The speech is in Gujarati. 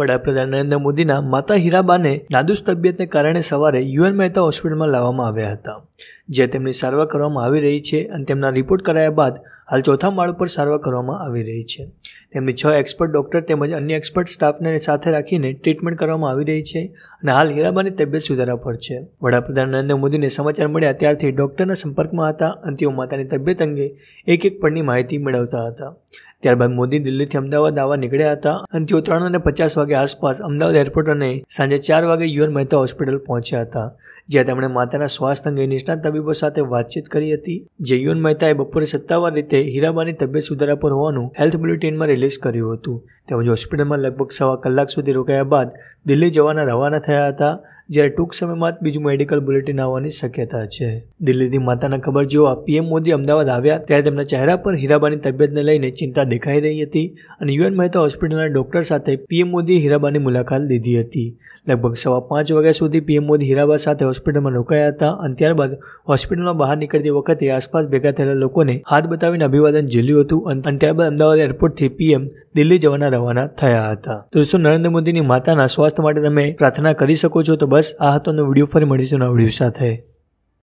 વડાપ્રધાન નરેન્દ્ર મોદીના માતા હીરાબાને નાદુસ તબિયતને કારણે સવારે યુએન મહેતા હોસ્પિટલમાં લાવવામાં આવ્યા હતા જે તેમની સારવાર કરવામાં આવી રહી છે અને તેમના રિપોર્ટ કરાયા બાદ હાલ ચોથા માળ પર સારવાર કરવામાં આવી રહી છે તેમની છ એક્સપર્ટ ડૉક્ટર તેમજ અન્ય એક્સપર્ટ સ્ટાફને સાથે રાખીને ટ્રીટમેન્ટ કરવામાં આવી રહી છે અને હાલ હીરાબાની તબિયત સુધારા પર છે વડાપ્રધાન નરેન્દ્ર મોદીને સમાચાર મળ્યા ત્યારથી ડૉક્ટરના સંપર્કમાં હતા અને તેઓ માતાની તબિયત અંગે એક એક પરની માહિતી મેળવતા હતા ત્યારબાદ મોદી દિલ્હીથી અમદાવાદ આવવા નીકળ્યા હતા અને તેઓ ત્રણ અને પચાસ વાગે આસપાસ અમદાવાદ એરપોર્ટ અને સાંજે ચાર વાગે યુએન મહેતા હોસ્પિટલ પહોંચ્યા હતા જ્યાં તેમણે માતાના સ્વાસ્થ્ય અંગે નિષ્ણાત તબીબો સાથે વાતચીત કરી હતી જે યુએન મહેતાએ બપોરે સત્તાવાર રીતે હીરાબાની તબિયત સુધારા પર હોવાનું હેલ્થ બુલેટિનમાં રિલીઝ રિલીઝ કર્યું હતું તેમજ હોસ્પિટલમાં લગભગ સવા કલાક સુધી રોકાયા બાદ દિલ્હી જવાના રવાના થયા હતા જ્યારે ટૂંક સમયમાં જ બીજું મેડિકલ બુલેટિન આવવાની શક્યતા છે દિલ્હીની માતાના ખબર જેવા પીએમ મોદી અમદાવાદ આવ્યા ત્યારે તેમના ચહેરા પર હીરાબાની તબિયતને લઈને ચિંતા દેખાઈ રહી હતી અને યુએન મહેતા હોસ્પિટલના ડોક્ટર સાથે પીએમ મોદીએ હીરાબાની મુલાકાત લીધી હતી લગભગ સવા પાંચ વાગ્યા સુધી પીએમ મોદી હીરાબા સાથે હોસ્પિટલમાં રોકાયા હતા અને ત્યારબાદ હોસ્પિટલમાં બહાર નીકળતી વખતે આસપાસ ભેગા થયેલા લોકોને હાથ બતાવીને અભિવાદન ઝીલ્યું હતું અને ત્યારબાદ અમદાવાદ એરપોર્ટથી પીએમ પીએમ દિલ્હી જવાના રવાના થયા હતા દોસ્તો નરેન્દ્ર મોદીની માતાના સ્વાસ્થ્ય માટે તમે પ્રાર્થના કરી શકો છો તો બસ આ હતોનો વિડીયો ફરી મળીશું નવા વિડીયો સાથે